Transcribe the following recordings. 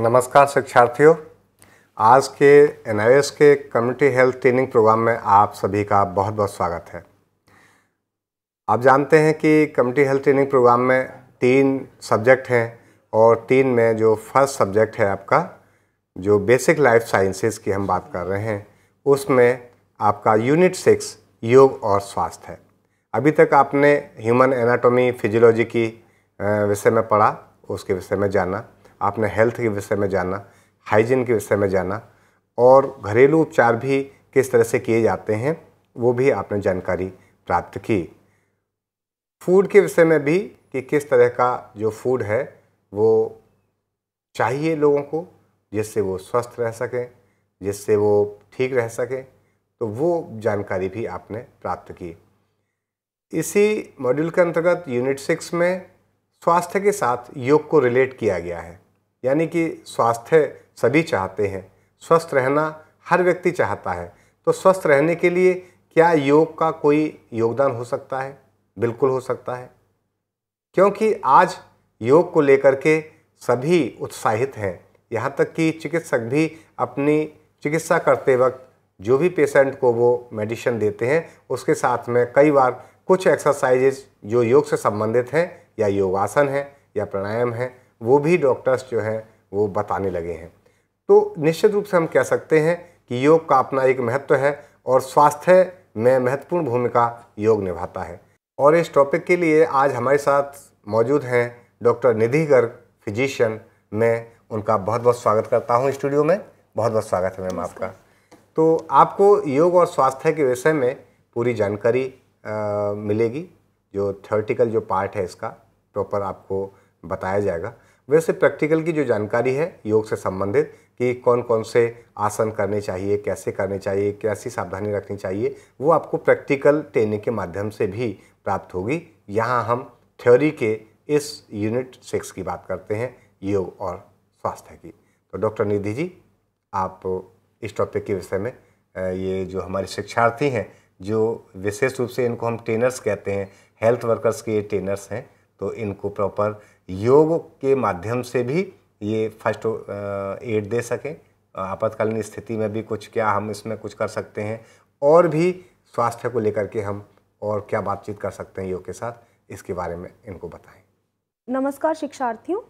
नमस्कार शिक्षार्थियों आज के एन के कम्युनिटी हेल्थ ट्रेनिंग प्रोग्राम में आप सभी का बहुत बहुत स्वागत है आप जानते हैं कि कम्युनिटी हेल्थ ट्रेनिंग प्रोग्राम में तीन सब्जेक्ट हैं और तीन में जो फर्स्ट सब्जेक्ट है आपका जो बेसिक लाइफ साइंसेज की हम बात कर रहे हैं उसमें आपका यूनिट सिक्स योग और स्वास्थ्य है अभी तक आपने ह्यूमन एनाटॉमी फिजियोलॉजी की विषय में पढ़ा उसके विषय में जाना आपने हेल्थ के विषय में जाना हाइजीन के विषय में जाना और घरेलू उपचार भी किस तरह से किए जाते हैं वो भी आपने जानकारी प्राप्त की फूड के विषय में भी कि किस तरह का जो फूड है वो चाहिए लोगों को जिससे वो स्वस्थ रह सकें जिससे वो ठीक रह सकें तो वो जानकारी भी आपने प्राप्त की इसी मॉड्यूल के अंतर्गत यूनिट सिक्स में स्वास्थ्य के साथ योग को रिलेट किया गया है यानी कि स्वास्थ्य सभी चाहते हैं स्वस्थ रहना हर व्यक्ति चाहता है तो स्वस्थ रहने के लिए क्या योग का कोई योगदान हो सकता है बिल्कुल हो सकता है क्योंकि आज योग को लेकर के सभी उत्साहित हैं यहाँ तक कि चिकित्सक भी अपनी चिकित्सा करते वक्त जो भी पेशेंट को वो मेडिसिन देते हैं उसके साथ में कई बार कुछ एक्सरसाइजेज जो योग से संबंधित हैं या योगासन है या प्राणायाम है वो भी डॉक्टर्स जो हैं वो बताने लगे हैं तो निश्चित रूप से हम कह सकते हैं कि योग का अपना एक महत्व है और स्वास्थ्य में महत्वपूर्ण भूमिका योग निभाता है और इस टॉपिक के लिए आज हमारे साथ मौजूद हैं डॉक्टर निधि गर्ग फिजिशियन मैं उनका बहुत बहुत स्वागत करता हूँ स्टूडियो में बहुत बहुत स्वागत है मैम आपका तो आपको योग और स्वास्थ्य के विषय में पूरी जानकारी आ, मिलेगी जो थर्टिकल जो पार्ट है इसका प्रॉपर आपको बताया जाएगा वैसे प्रैक्टिकल की जो जानकारी है योग से संबंधित कि कौन कौन से आसन करने चाहिए कैसे करने चाहिए कैसी सावधानी रखनी चाहिए वो आपको प्रैक्टिकल ट्रेनिंग के माध्यम से भी प्राप्त होगी यहाँ हम थ्योरी के इस यूनिट सिक्स की बात करते हैं योग और स्वास्थ्य की तो डॉक्टर निधि जी आप इस टॉपिक के विषय में ये जो हमारे शिक्षार्थी हैं जो विशेष रूप से इनको हम ट्रेनर्स कहते हैं हेल्थ वर्कर्स के ट्रेनर्स हैं तो इनको प्रॉपर योग के माध्यम से भी ये फर्स्ट एड दे सकें आपातकालीन स्थिति में भी कुछ क्या हम इसमें कुछ कर सकते हैं और भी स्वास्थ्य को लेकर के हम और क्या बातचीत कर सकते हैं योग के साथ इसके बारे में इनको बताएं नमस्कार शिक्षार्थियों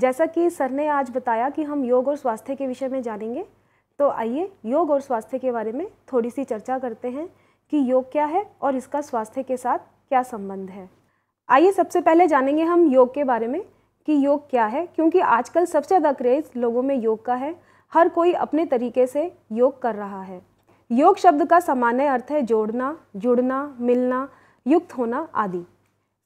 जैसा कि सर ने आज बताया कि हम योग और स्वास्थ्य के विषय में जानेंगे तो आइए योग और स्वास्थ्य के बारे में थोड़ी सी चर्चा करते हैं कि योग क्या है और इसका स्वास्थ्य के साथ क्या संबंध है आइए सबसे पहले जानेंगे हम योग के बारे में कि योग क्या है क्योंकि आजकल सबसे ज़्यादा क्रेज़ लोगों में योग का है हर कोई अपने तरीके से योग कर रहा है योग शब्द का सामान्य अर्थ है जोड़ना जुड़ना मिलना युक्त होना आदि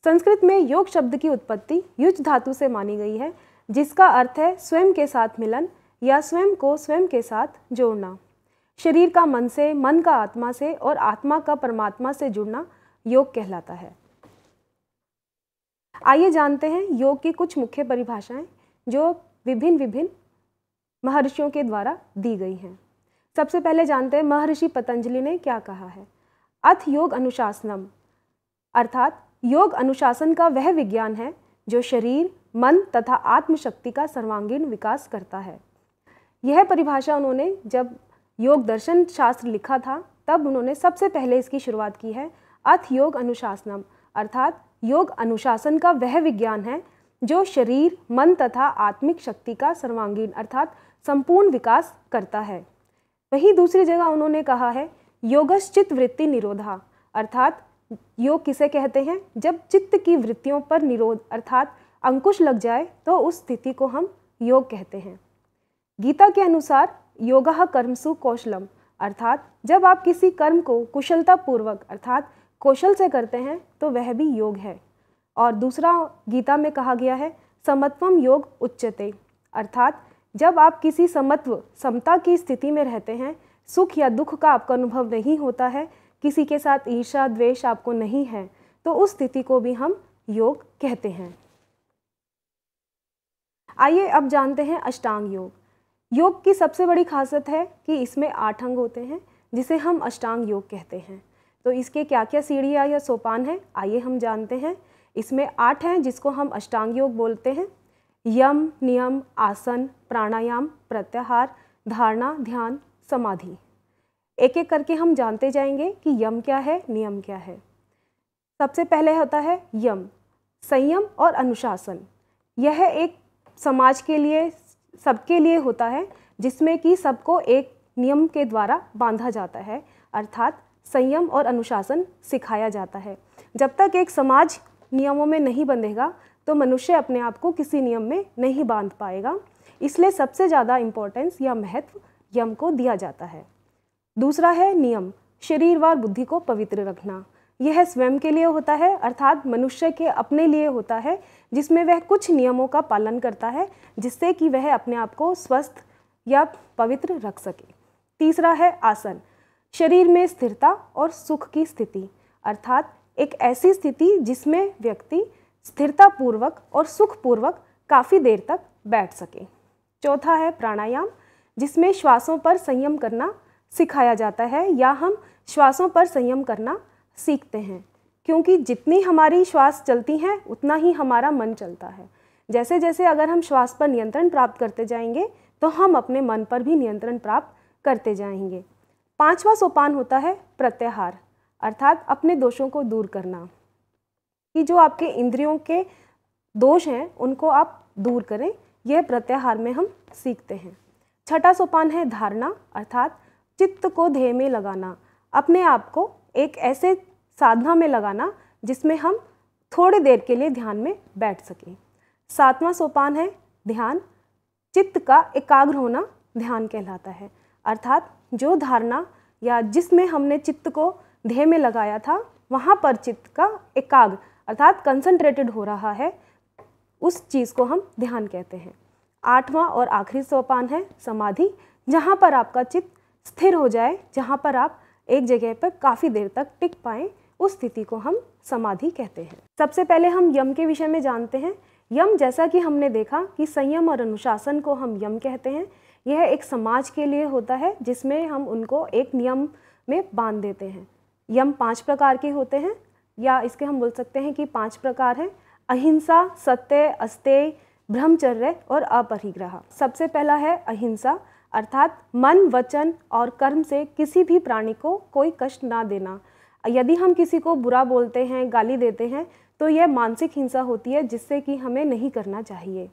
संस्कृत में योग शब्द की उत्पत्ति युज धातु से मानी गई है जिसका अर्थ है स्वयं के साथ मिलन या स्वयं को स्वयं के साथ जोड़ना शरीर का मन से मन का आत्मा से और आत्मा का परमात्मा से जुड़ना योग कहलाता है आइए जानते हैं योग की कुछ मुख्य परिभाषाएं जो विभिन्न विभिन्न महर्षियों के द्वारा दी गई हैं सबसे पहले जानते हैं महर्षि पतंजलि ने क्या कहा है अथ योग अनुशासनम अर्थात योग अनुशासन का वह विज्ञान है जो शरीर मन तथा आत्मशक्ति का सर्वांगीण विकास करता है यह परिभाषा उन्होंने जब योग दर्शन शास्त्र लिखा था तब उन्होंने सबसे पहले इसकी शुरुआत की है अथ योग अनुशासनम अर्थात योग अनुशासन का वह विज्ञान है जो शरीर मन तथा आत्मिक शक्ति का सर्वांगीण अर्थात संपूर्ण विकास करता है वहीं दूसरी जगह उन्होंने कहा है योगश्चित वृत्ति निरोधा अर्थात योग किसे कहते हैं जब चित्त की वृत्तियों पर निरोध अर्थात अंकुश लग जाए तो उस स्थिति को हम योग कहते हैं गीता के अनुसार योगा कर्मसु कौशलम अर्थात जब आप किसी कर्म को कुशलतापूर्वक अर्थात कौशल से करते हैं तो वह भी योग है और दूसरा गीता में कहा गया है समत्वम योग उच्चते अर्थात जब आप किसी समत्व समता की स्थिति में रहते हैं सुख या दुख का आपका अनुभव नहीं होता है किसी के साथ ईर्षा द्वेष आपको नहीं है तो उस स्थिति को भी हम योग कहते हैं आइए अब जानते हैं अष्टांग योग योग की सबसे बड़ी खासियत है कि इसमें आठ अंग होते हैं जिसे हम अष्टांग योग कहते हैं तो इसके क्या क्या सीढ़ियाँ या सोपान हैं आइए हम जानते हैं इसमें आठ हैं जिसको हम अष्टांग योग बोलते हैं यम नियम आसन प्राणायाम प्रत्याहार धारणा ध्यान समाधि एक एक करके हम जानते जाएंगे कि यम क्या है नियम क्या है सबसे पहले होता है यम संयम और अनुशासन यह एक समाज के लिए सबके लिए होता है जिसमें कि सबको एक नियम के द्वारा बांधा जाता है अर्थात संयम और अनुशासन सिखाया जाता है जब तक एक समाज नियमों में नहीं बंधेगा तो मनुष्य अपने आप को किसी नियम में नहीं बांध पाएगा इसलिए सबसे ज़्यादा इम्पोर्टेंस या महत्व यम को दिया जाता है दूसरा है नियम शरीरवार बुद्धि को पवित्र रखना यह स्वयं के लिए होता है अर्थात मनुष्य के अपने लिए होता है जिसमें वह कुछ नियमों का पालन करता है जिससे कि वह अपने आप को स्वस्थ या पवित्र रख सके तीसरा है आसन शरीर में स्थिरता और सुख की स्थिति अर्थात एक ऐसी स्थिति जिसमें व्यक्ति स्थिरतापूर्वक और सुखपूर्वक काफ़ी देर तक बैठ सके चौथा है प्राणायाम जिसमें श्वासों पर संयम करना सिखाया जाता है या हम श्वासों पर संयम करना सीखते हैं क्योंकि जितनी हमारी श्वास चलती हैं उतना ही हमारा मन चलता है जैसे जैसे अगर हम श्वास पर नियंत्रण प्राप्त करते जाएंगे तो हम अपने मन पर भी नियंत्रण प्राप्त करते जाएंगे पांचवा सोपान होता है प्रत्याहार अर्थात अपने दोषों को दूर करना कि जो आपके इंद्रियों के दोष हैं उनको आप दूर करें यह प्रत्याहार में हम सीखते हैं छठा सोपान है धारणा अर्थात चित्त को ध्येय में लगाना अपने आप को एक ऐसे साधना में लगाना जिसमें हम थोड़ी देर के लिए ध्यान में बैठ सकें सातवां सोपान है ध्यान चित्त का एकाग्र होना ध्यान कहलाता है अर्थात जो धारणा या जिसमें हमने चित्त को ध्येय में लगाया था वहाँ पर चित्त का एकाग्र अर्थात कंसंट्रेटेड हो रहा है उस चीज़ को हम ध्यान कहते हैं आठवां और आखिरी सोपान है समाधि जहाँ पर आपका चित्त स्थिर हो जाए जहाँ पर आप एक जगह पर काफ़ी देर तक टिक पाएँ उस स्थिति को हम समाधि कहते हैं सबसे पहले हम यम के विषय में जानते हैं यम जैसा कि हमने देखा कि संयम और अनुशासन को हम यम कहते हैं यह एक समाज के लिए होता है जिसमें हम उनको एक नियम में बांध देते हैं यम पांच प्रकार के होते हैं या इसके हम बोल सकते हैं कि पांच प्रकार हैं अहिंसा सत्य अस्तेय ब्रह्मचर्य और अपरिग्रह सबसे पहला है अहिंसा अर्थात मन वचन और कर्म से किसी भी प्राणी को कोई कष्ट ना देना यदि हम किसी को बुरा बोलते हैं गाली देते हैं तो यह मानसिक हिंसा होती है जिससे कि हमें नहीं करना चाहिए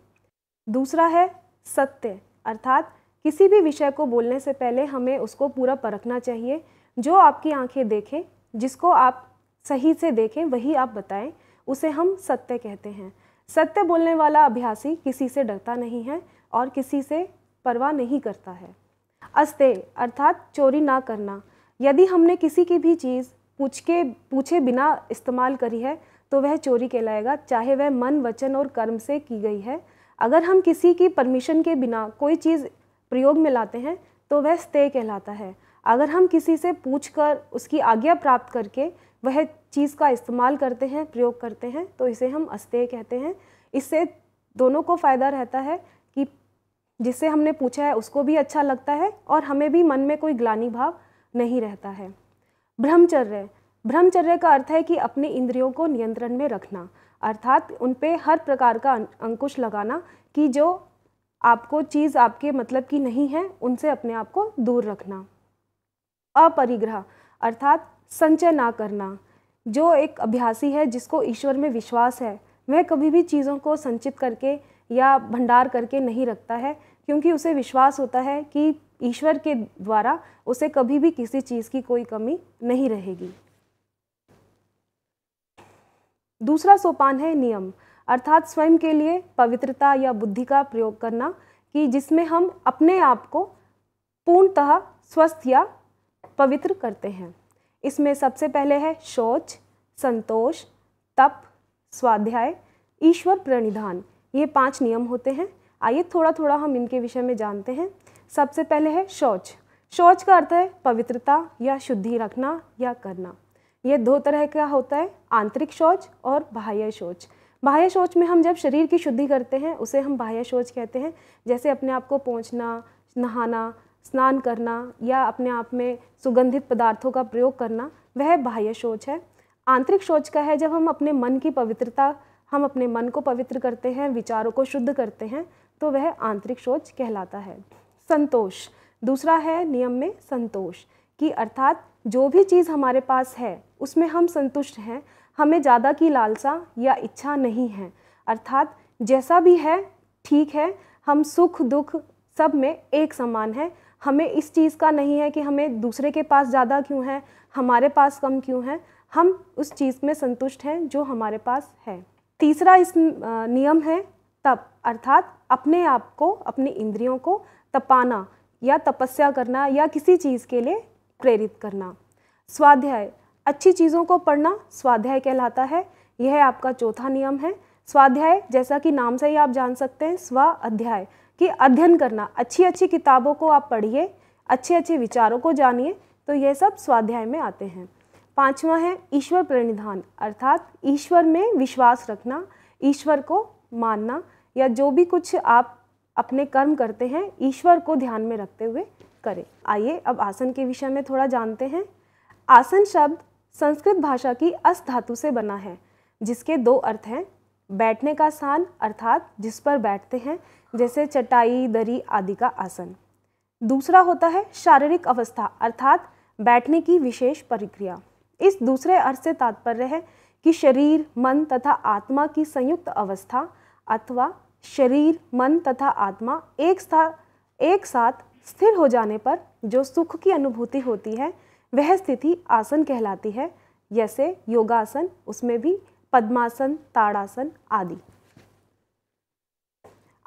दूसरा है सत्य अर्थात किसी भी विषय को बोलने से पहले हमें उसको पूरा परखना चाहिए जो आपकी आंखें देखें जिसको आप सही से देखें वही आप बताएं उसे हम सत्य कहते हैं सत्य बोलने वाला अभ्यासी किसी से डरता नहीं है और किसी से परवाह नहीं करता है अस्ते अर्थात चोरी ना करना यदि हमने किसी की भी चीज़ पूछ के पूछे बिना इस्तेमाल करी है तो वह चोरी कहलाएगा चाहे वह मन वचन और कर्म से की गई है अगर हम किसी की परमिशन के बिना कोई चीज़ प्रयोग में लाते हैं तो वह स्तेय कहलाता है अगर हम किसी से पूछ कर उसकी आज्ञा प्राप्त करके वह चीज़ का इस्तेमाल करते हैं प्रयोग करते हैं तो इसे हम अस्तेय कहते हैं इससे दोनों को फ़ायदा रहता है कि जिससे हमने पूछा है उसको भी अच्छा लगता है और हमें भी मन में कोई ग्लानी भाव नहीं रहता है ब्रह्मचर्य ब्रह्मचर्य का अर्थ है कि अपने इंद्रियों को नियंत्रण में रखना अर्थात उन पर हर प्रकार का अं-, अंकुश लगाना कि जो आपको चीज़ आपके मतलब की नहीं है उनसे अपने आप को दूर रखना अपरिग्रह अर्थात संचय ना करना जो एक अभ्यासी है जिसको ईश्वर में विश्वास है वह कभी भी चीज़ों को संचित करके या भंडार करके नहीं रखता है क्योंकि उसे विश्वास होता है कि ईश्वर के द्वारा उसे कभी भी किसी चीज़ की कोई कमी नहीं रहेगी दूसरा सोपान है नियम अर्थात स्वयं के लिए पवित्रता या बुद्धि का प्रयोग करना कि जिसमें हम अपने आप को पूर्णतः स्वस्थ या पवित्र करते हैं इसमें सबसे पहले है शौच संतोष तप स्वाध्याय ईश्वर प्रणिधान ये पांच नियम होते हैं आइए थोड़ा थोड़ा हम इनके विषय में जानते हैं सबसे पहले है शौच शौच का अर्थ है पवित्रता या शुद्धि रखना या करना ये दो तरह का होता है आंतरिक शौच और बाह्य शौच बाह्य शौच में हम जब शरीर की शुद्धि करते हैं उसे हम बाह्य शौच कहते हैं जैसे अपने आप को पहुँचना नहाना स्नान करना या अपने आप में सुगंधित पदार्थों का प्रयोग करना वह बाह्य शौच है आंतरिक शौच का है जब हम अपने मन की पवित्रता हम अपने मन को पवित्र करते हैं विचारों को शुद्ध करते हैं तो वह आंतरिक शौच कहलाता है संतोष दूसरा है नियम में संतोष कि अर्थात जो भी चीज़ हमारे पास है उसमें हम संतुष्ट हैं हमें ज़्यादा की लालसा या इच्छा नहीं है अर्थात जैसा भी है ठीक है हम सुख दुख सब में एक समान है हमें इस चीज़ का नहीं है कि हमें दूसरे के पास ज़्यादा क्यों है हमारे पास कम क्यों है हम उस चीज़ में संतुष्ट हैं जो हमारे पास है तीसरा इस नियम है तप अर्थात अपने आप को अपने इंद्रियों को तपाना या तपस्या करना या किसी चीज़ के लिए प्रेरित करना स्वाध्याय अच्छी चीज़ों को पढ़ना स्वाध्याय कहलाता है यह आपका चौथा नियम है स्वाध्याय जैसा कि नाम से ही आप जान सकते हैं स्व अध्याय कि अध्ययन करना अच्छी अच्छी किताबों को आप पढ़िए अच्छे अच्छे विचारों को जानिए तो यह सब स्वाध्याय में आते हैं पांचवा है ईश्वर प्रणिधान अर्थात ईश्वर में विश्वास रखना ईश्वर को मानना या जो भी कुछ आप अपने कर्म करते हैं ईश्वर को ध्यान में रखते हुए करें आइए अब आसन के विषय में थोड़ा जानते हैं आसन शब्द संस्कृत भाषा की अस धातु से बना है जिसके दो अर्थ हैं बैठने का स्थान अर्थात जिस पर बैठते हैं जैसे चटाई दरी आदि का आसन दूसरा होता है शारीरिक अवस्था अर्थात बैठने की विशेष प्रक्रिया इस दूसरे अर्थ से तात्पर्य है कि शरीर मन तथा आत्मा की संयुक्त अवस्था अथवा शरीर मन तथा आत्मा एक साथ एक साथ स्थिर हो जाने पर जो सुख की अनुभूति होती है वह स्थिति आसन कहलाती है जैसे योगासन उसमें भी पद्मासन ताड़ासन आदि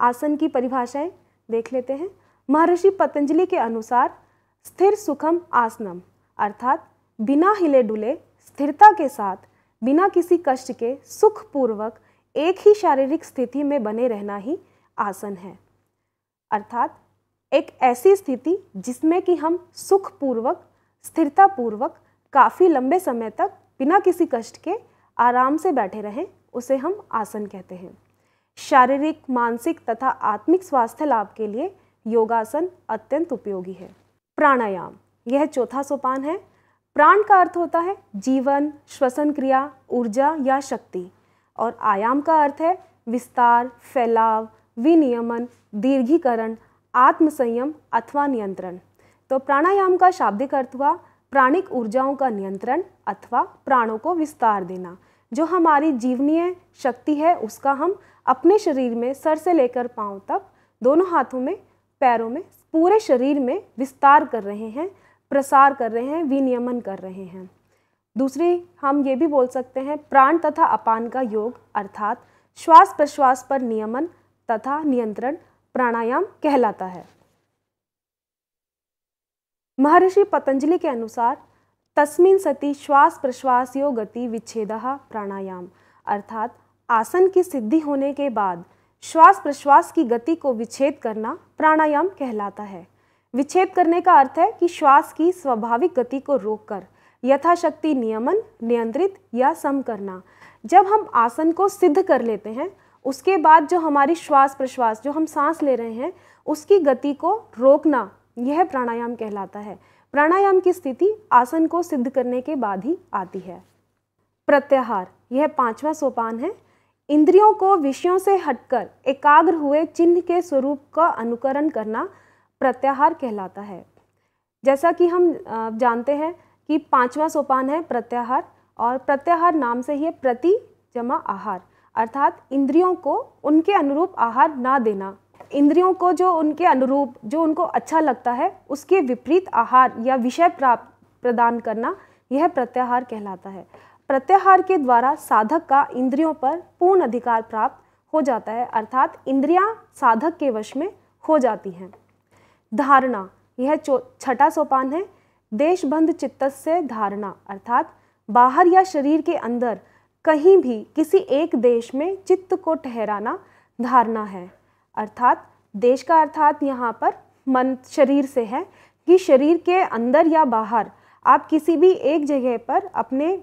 आसन की परिभाषाएं देख लेते हैं महर्षि पतंजलि के अनुसार स्थिर सुखम आसनम अर्थात बिना हिले डुले स्थिरता के साथ बिना किसी कष्ट के सुखपूर्वक एक ही शारीरिक स्थिति में बने रहना ही आसन है अर्थात एक ऐसी स्थिति जिसमें कि हम सुखपूर्वक स्थिरतापूर्वक काफ़ी लंबे समय तक बिना किसी कष्ट के आराम से बैठे रहें उसे हम आसन कहते हैं शारीरिक मानसिक तथा आत्मिक स्वास्थ्य लाभ के लिए योगासन अत्यंत उपयोगी है प्राणायाम यह चौथा सोपान है प्राण का अर्थ होता है जीवन श्वसन क्रिया ऊर्जा या शक्ति और आयाम का अर्थ है विस्तार फैलाव विनियमन दीर्घीकरण आत्मसंयम अथवा नियंत्रण तो प्राणायाम का शाब्दिक अर्थ हुआ प्राणिक ऊर्जाओं का नियंत्रण अथवा प्राणों को विस्तार देना जो हमारी जीवनीय शक्ति है उसका हम अपने शरीर में सर से लेकर पाँव तक दोनों हाथों में पैरों में पूरे शरीर में विस्तार कर रहे हैं प्रसार कर रहे हैं विनियमन कर रहे हैं दूसरी हम ये भी बोल सकते हैं प्राण तथा अपान का योग अर्थात श्वास प्रश्वास पर नियमन तथा नियंत्रण प्राणायाम कहलाता है महर्षि पतंजलि के अनुसार तस्मिन सति श्वास प्रश्वास यो गति विच्छेद प्राणायाम अर्थात आसन की सिद्धि होने के बाद श्वास प्रश्वास की गति को विच्छेद करना प्राणायाम कहलाता है विच्छेद करने का अर्थ है कि श्वास की स्वाभाविक गति को रोककर यथाशक्ति नियमन नियंत्रित या सम करना जब हम आसन को सिद्ध कर लेते हैं उसके बाद जो हमारी श्वास प्रश्वास जो हम सांस ले रहे हैं उसकी गति को रोकना यह प्राणायाम कहलाता है प्राणायाम की स्थिति आसन को सिद्ध करने के बाद ही आती है प्रत्याहार यह पांचवा सोपान है इंद्रियों को विषयों से हटकर एकाग्र हुए चिन्ह के स्वरूप का अनुकरण करना प्रत्याहार कहलाता है जैसा कि हम जानते हैं कि पांचवा सोपान है प्रत्याहार और प्रत्याहार नाम से ही प्रति जमा आहार अर्थात इंद्रियों को उनके अनुरूप आहार ना देना इंद्रियों को जो उनके अनुरूप जो उनको अच्छा लगता है उसके विपरीत आहार या विषय प्राप्त प्रदान करना यह प्रत्याहार कहलाता है प्रत्याहार के द्वारा साधक का इंद्रियों पर पूर्ण अधिकार प्राप्त हो जाता है अर्थात इंद्रियां साधक के वश में हो जाती हैं धारणा यह छठा सोपान है देशबंध चित्त से धारणा अर्थात बाहर या शरीर के अंदर कहीं भी किसी एक देश में चित्त को ठहराना धारणा है अर्थात देश का अर्थात यहाँ पर मन शरीर से है कि शरीर के अंदर या बाहर आप किसी भी एक जगह पर अपने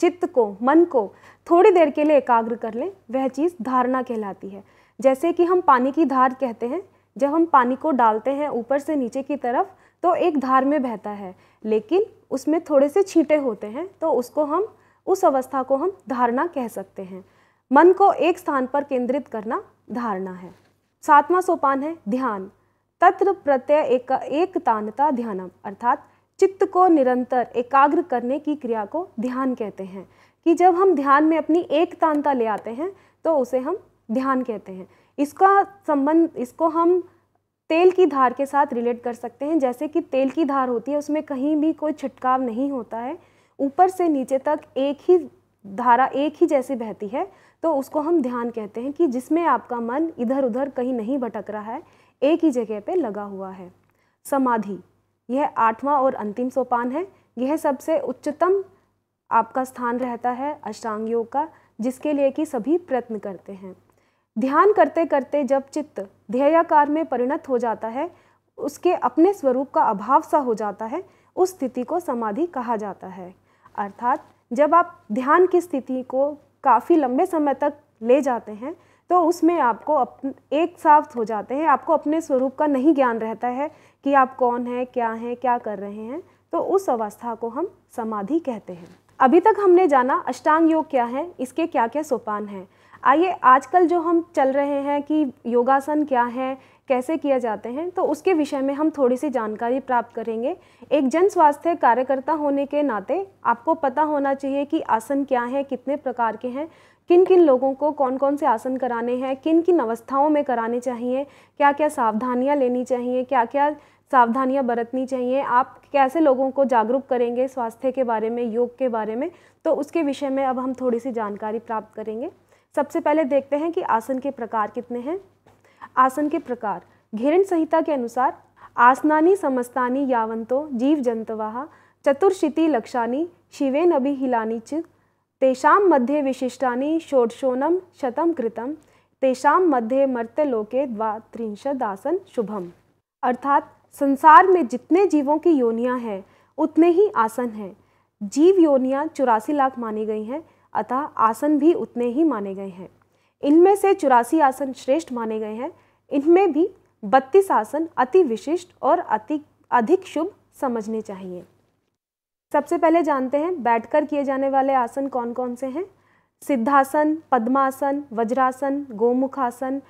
चित्त को मन को थोड़ी देर के लिए एकाग्र कर लें वह चीज़ धारणा कहलाती है जैसे कि हम पानी की धार कहते हैं जब हम पानी को डालते हैं ऊपर से नीचे की तरफ तो एक धार में बहता है लेकिन उसमें थोड़े से छींटे होते हैं तो उसको हम उस अवस्था को हम धारणा कह सकते हैं मन को एक स्थान पर केंद्रित करना धारणा है सातवां सोपान है ध्यान तत्र प्रत्यय एक एकतानता ध्यानम अर्थात चित्त को निरंतर एकाग्र करने की क्रिया को ध्यान कहते हैं कि जब हम ध्यान में अपनी एकतानता ले आते हैं तो उसे हम ध्यान कहते हैं इसका संबंध इसको हम तेल की धार के साथ रिलेट कर सकते हैं जैसे कि तेल की धार होती है उसमें कहीं भी कोई छिटकाव नहीं होता है ऊपर से नीचे तक एक ही धारा एक ही जैसी बहती है तो उसको हम ध्यान कहते हैं कि जिसमें आपका मन इधर उधर कहीं नहीं भटक रहा है एक ही जगह पे लगा हुआ है समाधि यह आठवां और अंतिम सोपान है यह सबसे उच्चतम आपका स्थान रहता है अष्टांग योग का जिसके लिए कि सभी प्रयत्न करते हैं ध्यान करते करते जब चित्त ध्येयाकार में परिणत हो जाता है उसके अपने स्वरूप का अभाव सा हो जाता है उस स्थिति को समाधि कहा जाता है अर्थात जब आप ध्यान की स्थिति को काफ़ी लंबे समय तक ले जाते हैं तो उसमें आपको अप एक साफ हो जाते हैं आपको अपने स्वरूप का नहीं ज्ञान रहता है कि आप कौन हैं क्या हैं क्या कर रहे हैं तो उस अवस्था को हम समाधि कहते हैं अभी तक हमने जाना अष्टांग योग क्या है इसके क्या क्या सोपान हैं आइए आजकल जो हम चल रहे हैं कि योगासन क्या है कैसे किया जाते हैं तो उसके विषय में हम थोड़ी सी जानकारी प्राप्त करेंगे एक जन स्वास्थ्य कार्यकर्ता होने के नाते आपको पता होना चाहिए कि आसन क्या है कितने प्रकार के हैं किन किन लोगों को कौन कौन से आसन कराने हैं किन किन अवस्थाओं में कराने चाहिए क्या क्या सावधानियाँ लेनी चाहिए क्या क्या सावधानियाँ बरतनी चाहिए आप कैसे लोगों को जागरूक करेंगे स्वास्थ्य के बारे में योग के बारे में तो उसके विषय में अब हम थोड़ी सी जानकारी प्राप्त करेंगे सबसे पहले देखते हैं कि आसन के प्रकार कितने हैं आसन के प्रकार घेरण संहिता के अनुसार आसनानी समस्तानी यावंतो जीव जंतवा चतुर्शिति लक्षानी शिवेन अभिहिलानी च तेषां मध्ये विशिष्टा षोडशोनम शतम कृतम तेषा मध्ये मर्त्यलोके द्वात्रिंशदासन शुभम अर्थात संसार में जितने जीवों की योनियां हैं उतने ही आसन हैं जीव योनियां चौरासी लाख मानी गई हैं अतः आसन भी उतने ही माने गए हैं इनमें से चौरासी आसन श्रेष्ठ माने गए हैं इनमें भी बत्तीस आसन अति विशिष्ट और अति अधिक शुभ समझने चाहिए सबसे पहले जानते हैं बैठकर किए जाने वाले आसन कौन कौन से हैं सिद्धासन पद्मासन वज्रासन गोमुखासन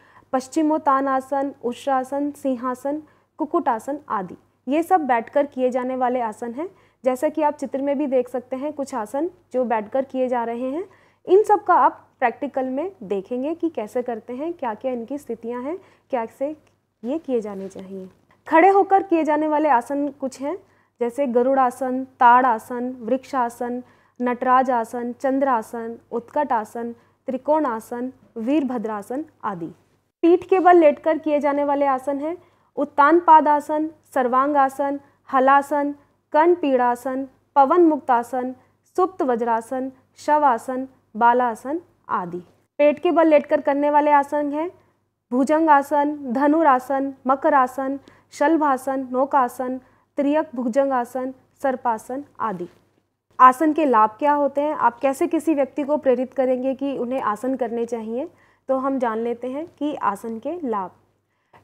आसन उष्रासन सिंहासन कुकुटासन आदि ये सब बैठकर किए जाने वाले आसन हैं जैसा कि आप चित्र में भी देख सकते हैं कुछ आसन जो बैठकर किए जा रहे हैं इन सब का आप प्रैक्टिकल में देखेंगे कि कैसे करते हैं क्या क्या इनकी स्थितियाँ हैं क्या से ये किए जाने चाहिए खड़े होकर किए जाने वाले आसन कुछ हैं जैसे गरुड़ आसन ताड़ आसन वृक्षासन नटराज आसन चंद्रासन उत्कट आसन त्रिकोण आसन वीरभद्रासन आदि पीठ के बल लेटकर किए जाने वाले आसन हैं उत्तान पाद आसन सर्वांग आसन हलासन कर्ण पीड़ासन पवन मुक्तासन सुप्त वज्रासन शवासन बालासन आदि पेट के बल लेटकर करने वाले आसन हैं भुजंग आसन धनुरासन मकर आसन शल्भासन नौकासन त्रियक भुजंग आसन सर्पासन आदि आसन के लाभ क्या होते हैं आप कैसे किसी व्यक्ति को प्रेरित करेंगे कि उन्हें आसन करने चाहिए तो हम जान लेते हैं कि आसन के लाभ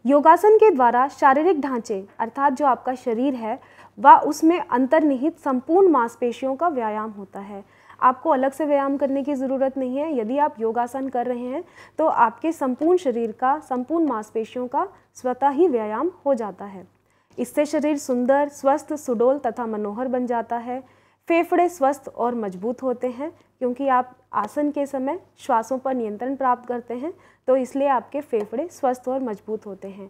योगासन के द्वारा शारीरिक ढांचे अर्थात जो आपका शरीर है वह उसमें अंतर्निहित संपूर्ण मांसपेशियों का व्यायाम होता है आपको अलग से व्यायाम करने की ज़रूरत नहीं है यदि आप योगासन कर रहे हैं तो आपके संपूर्ण शरीर का संपूर्ण मांसपेशियों का स्वतः ही व्यायाम हो जाता है इससे शरीर सुंदर स्वस्थ सुडोल तथा मनोहर बन जाता है फेफड़े स्वस्थ और मजबूत होते हैं क्योंकि आप आसन के समय श्वासों पर नियंत्रण प्राप्त करते हैं तो इसलिए आपके फेफड़े स्वस्थ और मजबूत होते हैं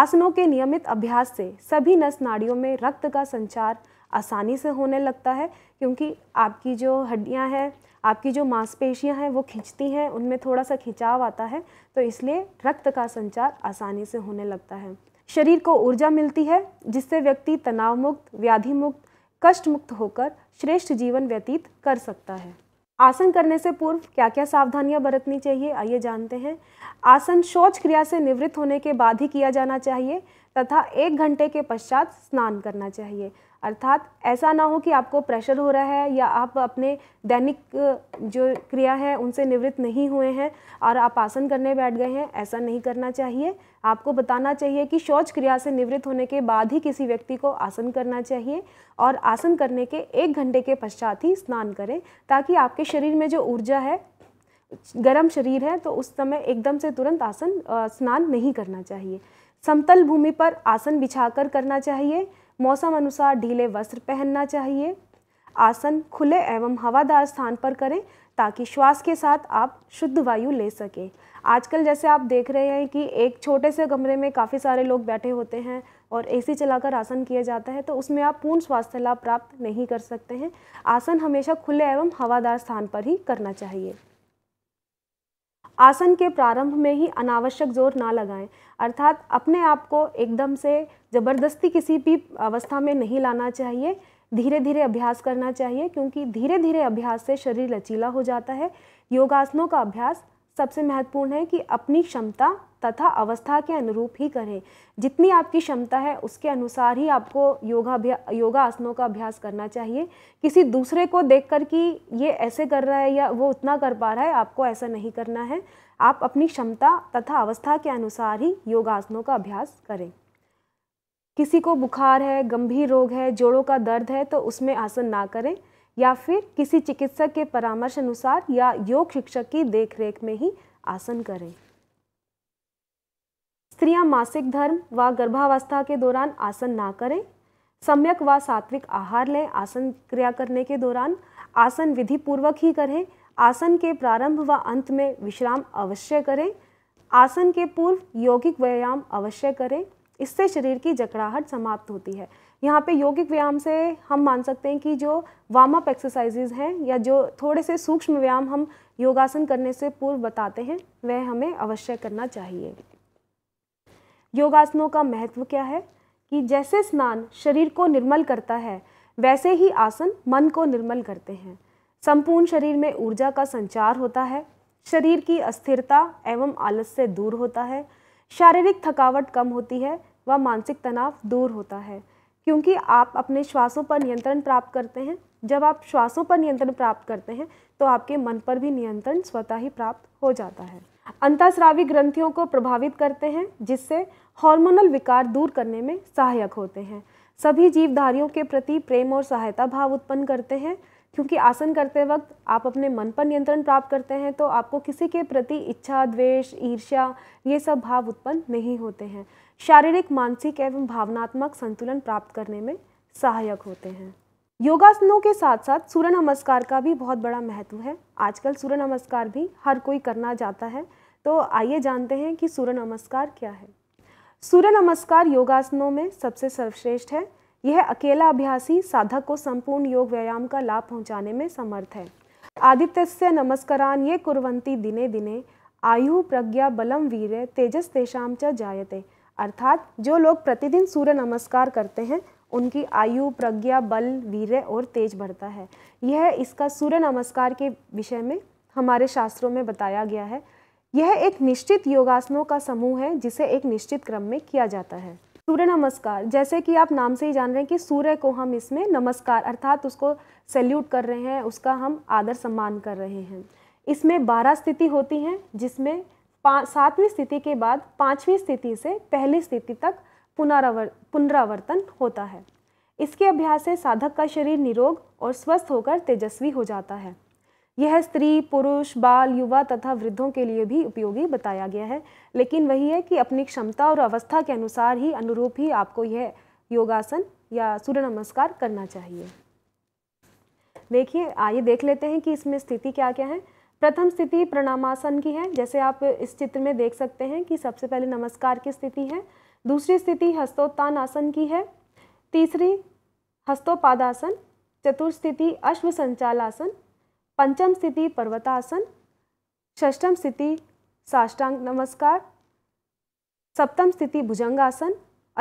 आसनों के नियमित अभ्यास से सभी नस नाड़ियों में रक्त का संचार आसानी से होने लगता है क्योंकि आपकी जो हड्डियां हैं आपकी जो मांसपेशियां हैं वो खींचती हैं उनमें थोड़ा सा खिंचाव आता है तो इसलिए रक्त का संचार आसानी से होने लगता है शरीर को ऊर्जा मिलती है जिससे व्यक्ति तनाव मुक्त व्याधि मुक्त कष्ट मुक्त होकर श्रेष्ठ जीवन व्यतीत कर सकता है आसन करने से पूर्व क्या क्या सावधानियां बरतनी चाहिए आइए जानते हैं आसन शौच क्रिया से निवृत्त होने के बाद ही किया जाना चाहिए तथा एक घंटे के पश्चात स्नान करना चाहिए अर्थात ऐसा ना हो कि आपको प्रेशर हो रहा है या आप अपने दैनिक जो क्रिया है उनसे निवृत्त नहीं हुए हैं और आप आसन करने बैठ गए हैं ऐसा नहीं करना चाहिए आपको बताना चाहिए कि शौच क्रिया से निवृत्त होने के बाद ही किसी व्यक्ति को आसन करना चाहिए और आसन करने के एक घंटे के पश्चात ही स्नान करें ताकि आपके शरीर में जो ऊर्जा है गर्म शरीर है तो उस समय एकदम से तुरंत आसन स्नान नहीं करना चाहिए समतल भूमि पर आसन बिछाकर करना चाहिए मौसम अनुसार ढीले वस्त्र पहनना चाहिए आसन खुले एवं हवादार स्थान पर करें ताकि श्वास के साथ आप शुद्ध वायु ले सकें आजकल जैसे आप देख रहे हैं कि एक छोटे से कमरे में काफ़ी सारे लोग बैठे होते हैं और एसी चलाकर आसन किया जाता है तो उसमें आप पूर्ण स्वास्थ्य लाभ प्राप्त नहीं कर सकते हैं आसन हमेशा खुले एवं हवादार स्थान पर ही करना चाहिए आसन के प्रारंभ में ही अनावश्यक जोर ना लगाएं अर्थात अपने आप को एकदम से ज़बरदस्ती किसी भी अवस्था में नहीं लाना चाहिए धीरे धीरे अभ्यास करना चाहिए क्योंकि धीरे धीरे अभ्यास से शरीर लचीला हो जाता है योगासनों का अभ्यास सबसे महत्वपूर्ण है कि अपनी क्षमता तथा अवस्था के अनुरूप ही करें जितनी आपकी क्षमता है उसके अनुसार ही आपको योगा योगासनों का अभ्यास करना चाहिए किसी दूसरे को देखकर कि ये ऐसे कर रहा है या वो उतना कर पा रहा है आपको ऐसा नहीं करना है आप अपनी क्षमता तथा अवस्था के अनुसार ही योगासनों का अभ्यास करें किसी को बुखार है गंभीर रोग है जोड़ों का दर्द है तो उसमें आसन ना करें या फिर किसी चिकित्सक के परामर्श अनुसार या योग शिक्षक की देखरेख में ही आसन करें स्त्रियां मासिक धर्म व गर्भावस्था के दौरान आसन ना करें सम्यक व सात्विक आहार लें आसन क्रिया करने के दौरान आसन विधि पूर्वक ही करें आसन के प्रारंभ व अंत में विश्राम अवश्य करें आसन के पूर्व यौगिक व्यायाम अवश्य करें इससे शरीर की जकड़ाहट समाप्त होती है यहाँ पे योगिक व्यायाम से हम मान सकते हैं कि जो वार्म अप एक्सरसाइजेज हैं या जो थोड़े से सूक्ष्म व्यायाम हम योगासन करने से पूर्व बताते हैं वह हमें अवश्य करना चाहिए योगासनों का महत्व क्या है कि जैसे स्नान शरीर को निर्मल करता है वैसे ही आसन मन को निर्मल करते हैं संपूर्ण शरीर में ऊर्जा का संचार होता है शरीर की अस्थिरता एवं आलस से दूर होता है शारीरिक थकावट कम होती है व मानसिक तनाव दूर होता है क्योंकि आप अपने श्वासों पर नियंत्रण प्राप्त करते हैं जब आप श्वासों पर नियंत्रण प्राप्त करते हैं तो आपके मन पर भी नियंत्रण स्वतः ही प्राप्त हो जाता है अंतःस्रावी ग्रंथियों को प्रभावित करते हैं जिससे हार्मोनल विकार दूर करने में सहायक होते हैं सभी जीवधारियों के प्रति प्रेम और सहायता भाव उत्पन्न करते हैं क्योंकि आसन करते वक्त आप अपने मन पर नियंत्रण प्राप्त करते हैं तो आपको किसी के प्रति इच्छा द्वेष ईर्ष्या ये सब भाव उत्पन्न नहीं होते हैं शारीरिक मानसिक एवं भावनात्मक संतुलन प्राप्त करने में सहायक होते हैं योगासनों के साथ साथ सूर्य नमस्कार का भी बहुत बड़ा महत्व है आजकल सूर्य नमस्कार भी हर कोई करना चाहता है तो आइए जानते हैं कि सूर्य नमस्कार क्या है सूर्य नमस्कार योगासनों में सबसे सर्वश्रेष्ठ है यह अकेला अभ्यासी साधक को संपूर्ण योग व्यायाम का लाभ पहुंचाने में समर्थ है आदित्य से नमस्कारान ये कुरवंती दिने दिने आयु प्रज्ञा बलम वीर तेजस तेषाम च जायते अर्थात जो लोग प्रतिदिन सूर्य नमस्कार करते हैं उनकी आयु प्रज्ञा बल वीर और तेज बढ़ता है यह इसका सूर्य नमस्कार के विषय में हमारे शास्त्रों में बताया गया है यह एक निश्चित योगासनों का समूह है जिसे एक निश्चित क्रम में किया जाता है सूर्य नमस्कार जैसे कि आप नाम से ही जान रहे हैं कि सूर्य को हम इसमें नमस्कार अर्थात उसको सैल्यूट कर रहे हैं उसका हम आदर सम्मान कर रहे हैं इसमें बारह स्थिति होती हैं जिसमें सातवीं स्थिति के बाद पाँचवीं स्थिति से पहली स्थिति तक पुनरावर पुनरावर्तन होता है इसके अभ्यास से साधक का शरीर निरोग और स्वस्थ होकर तेजस्वी हो जाता है यह स्त्री पुरुष बाल युवा तथा वृद्धों के लिए भी उपयोगी बताया गया है लेकिन वही है कि अपनी क्षमता और अवस्था के अनुसार ही अनुरूप ही आपको यह योगासन या सूर्य नमस्कार करना चाहिए देखिए आइए देख लेते हैं कि इसमें स्थिति क्या क्या है प्रथम स्थिति प्रणामासन की है जैसे आप इस चित्र में देख सकते हैं कि सबसे पहले नमस्कार की स्थिति है दूसरी स्थिति हस्तोत्तान आसन की है तीसरी हस्तोपादासन चतुर्थ स्थिति अश्व संचालासन पंचम स्थिति पर्वतासन षष्ठम स्थिति साष्टांग नमस्कार सप्तम स्थिति भुजंगासन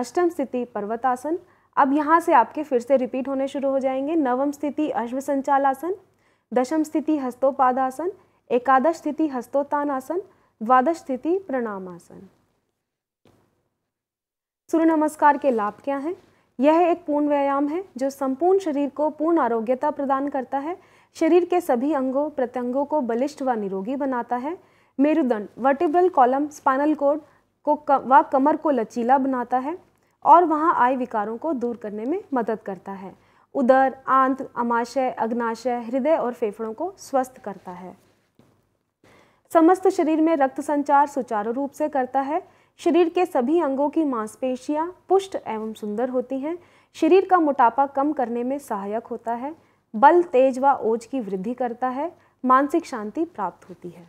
अष्टम स्थिति पर्वतासन अब यहाँ से आपके फिर से रिपीट होने शुरू हो जाएंगे नवम स्थिति अश्व संचालासन दशम स्थिति हस्तोपादासन एकादश स्थिति आसन द्वादश स्थिति आसन सूर्य नमस्कार के लाभ क्या हैं यह एक पूर्ण व्यायाम है जो संपूर्ण शरीर को पूर्ण आरोग्यता प्रदान करता है शरीर के सभी अंगों प्रत्यंगों को बलिष्ठ व निरोगी बनाता है मेरुदंड वर्टिब्रल कॉलम स्पाइनल कोड को व कमर को लचीला बनाता है और वहाँ आय विकारों को दूर करने में मदद करता है उदर आंत अमाशय अग्नाशय हृदय और फेफड़ों को स्वस्थ करता है समस्त शरीर में रक्त संचार सुचारू रूप से करता है शरीर के सभी अंगों की मांसपेशियां पुष्ट एवं सुंदर होती हैं शरीर का मोटापा कम करने में सहायक होता है बल तेज व ओज की वृद्धि करता है मानसिक शांति प्राप्त होती है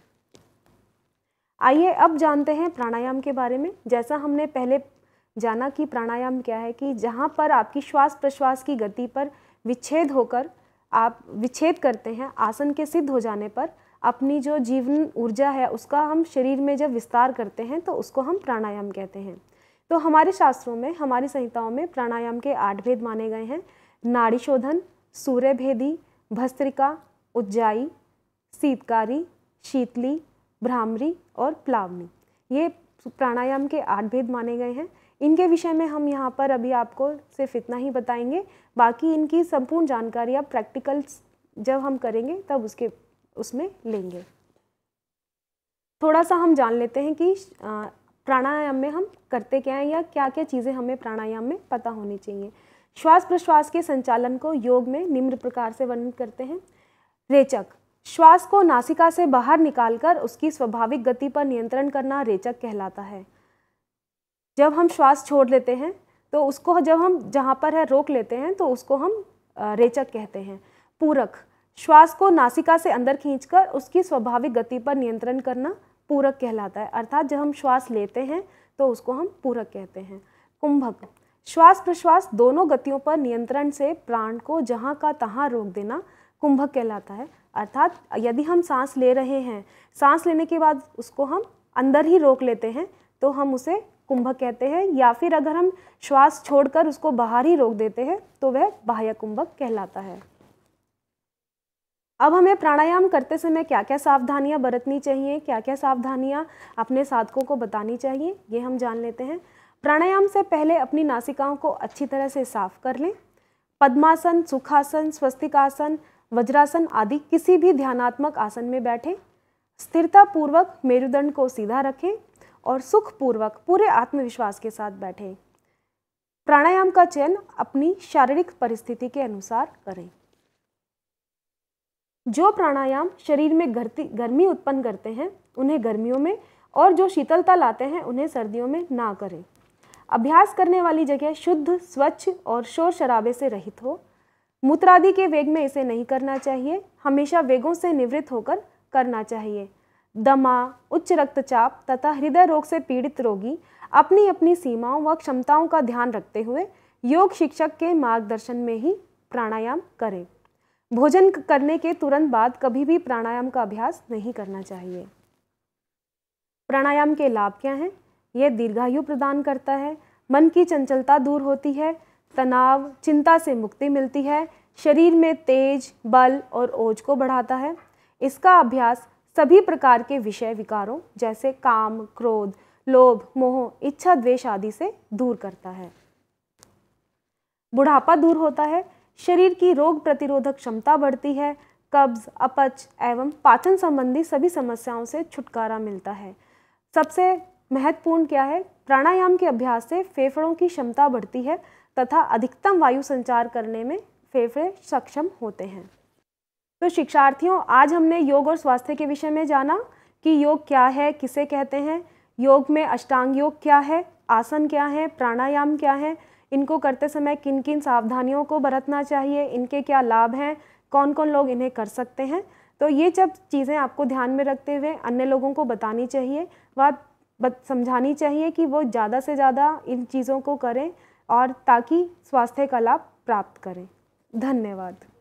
आइए अब जानते हैं प्राणायाम के बारे में जैसा हमने पहले जाना कि प्राणायाम क्या है कि जहाँ पर आपकी श्वास प्रश्वास की गति पर विच्छेद होकर आप विच्छेद करते हैं आसन के सिद्ध हो जाने पर अपनी जो जीवन ऊर्जा है उसका हम शरीर में जब विस्तार करते हैं तो उसको हम प्राणायाम कहते हैं तो हमारे शास्त्रों में हमारी संहिताओं में प्राणायाम के आठ भेद माने गए हैं नाड़ी शोधन सूर्य भेदी भस्त्रिका उज्जाई शीतकारी शीतली भ्रामरी और प्लावनी ये प्राणायाम के आठ भेद माने गए हैं इनके विषय में हम यहाँ पर अभी आपको सिर्फ इतना ही बताएंगे बाकी इनकी संपूर्ण जानकारी आप प्रैक्टिकल्स जब हम करेंगे तब उसके उसमें लेंगे थोड़ा सा हम जान लेते हैं कि प्राणायाम में हम करते क्या हैं या क्या क्या चीज़ें हमें प्राणायाम में पता होनी चाहिए श्वास प्रश्वास के संचालन को योग में निम्न प्रकार से वर्णित करते हैं रेचक श्वास को नासिका से बाहर निकालकर उसकी स्वाभाविक गति पर नियंत्रण करना रेचक कहलाता है जब हम श्वास छोड़ लेते हैं तो उसको जब हम जहाँ पर है रोक लेते हैं तो उसको हम रेचक कहते हैं पूरक श्वास को नासिका से अंदर खींचकर उसकी स्वाभाविक गति पर नियंत्रण करना पूरक कहलाता है अर्थात जब हम श्वास लेते हैं तो उसको हम पूरक कहते हैं कुंभक श्वास प्रश्वास दोनों गतियों पर नियंत्रण से प्राण को जहाँ का तहाँ रोक देना कुंभक कहलाता है अर्थात यदि हम सांस ले रहे हैं सांस लेने के बाद उसको हम अंदर ही रोक लेते हैं तो हम उसे कुंभक कहते हैं या फिर अगर हम श्वास छोड़कर उसको बाहर ही रोक देते हैं तो वह बाह्य कुंभक कहलाता है अब हमें प्राणायाम करते समय क्या क्या सावधानियां बरतनी चाहिए क्या क्या सावधानियां अपने साधकों को बतानी चाहिए ये हम जान लेते हैं प्राणायाम से पहले अपनी नासिकाओं को अच्छी तरह से साफ कर लें पद्मासन सुखासन स्वस्तिकासन वज्रासन आदि किसी भी ध्यानात्मक आसन में बैठें स्थिरतापूर्वक मेरुदंड को सीधा रखें और सुखपूर्वक पूरे आत्मविश्वास के साथ बैठें प्राणायाम का चयन अपनी शारीरिक परिस्थिति के अनुसार करें जो प्राणायाम शरीर में गर्ती गर्मी उत्पन्न करते हैं उन्हें गर्मियों में और जो शीतलता लाते हैं उन्हें सर्दियों में ना करें अभ्यास करने वाली जगह शुद्ध स्वच्छ और शोर शराबे से रहित हो मूत्रादि के वेग में इसे नहीं करना चाहिए हमेशा वेगों से निवृत्त होकर करना चाहिए दमा उच्च रक्तचाप तथा हृदय रोग से पीड़ित रोगी अपनी अपनी सीमाओं व क्षमताओं का ध्यान रखते हुए योग शिक्षक के मार्गदर्शन में ही प्राणायाम करें भोजन करने के तुरंत बाद कभी भी प्राणायाम का अभ्यास नहीं करना चाहिए प्राणायाम के लाभ क्या हैं यह दीर्घायु प्रदान करता है मन की चंचलता दूर होती है तनाव चिंता से मुक्ति मिलती है शरीर में तेज बल और ओज को बढ़ाता है इसका अभ्यास सभी प्रकार के विषय विकारों जैसे काम क्रोध लोभ मोह इच्छा द्वेष आदि से दूर करता है बुढ़ापा दूर होता है शरीर की रोग प्रतिरोधक क्षमता बढ़ती है कब्ज अपच एवं पाचन संबंधी सभी समस्याओं से छुटकारा मिलता है सबसे महत्वपूर्ण क्या है प्राणायाम के अभ्यास से फेफड़ों की क्षमता बढ़ती है तथा अधिकतम वायु संचार करने में फेफड़े सक्षम होते हैं तो शिक्षार्थियों आज हमने योग और स्वास्थ्य के विषय में जाना कि योग क्या है किसे कहते हैं योग में अष्टांग योग क्या है आसन क्या है प्राणायाम क्या है इनको करते समय किन किन सावधानियों को बरतना चाहिए इनके क्या लाभ हैं कौन कौन लोग इन्हें कर सकते हैं तो ये सब चीज़ें आपको ध्यान में रखते हुए अन्य लोगों को बतानी चाहिए व समझानी चाहिए कि वो ज़्यादा से ज़्यादा इन चीज़ों को करें और ताकि स्वास्थ्य का लाभ प्राप्त करें धन्यवाद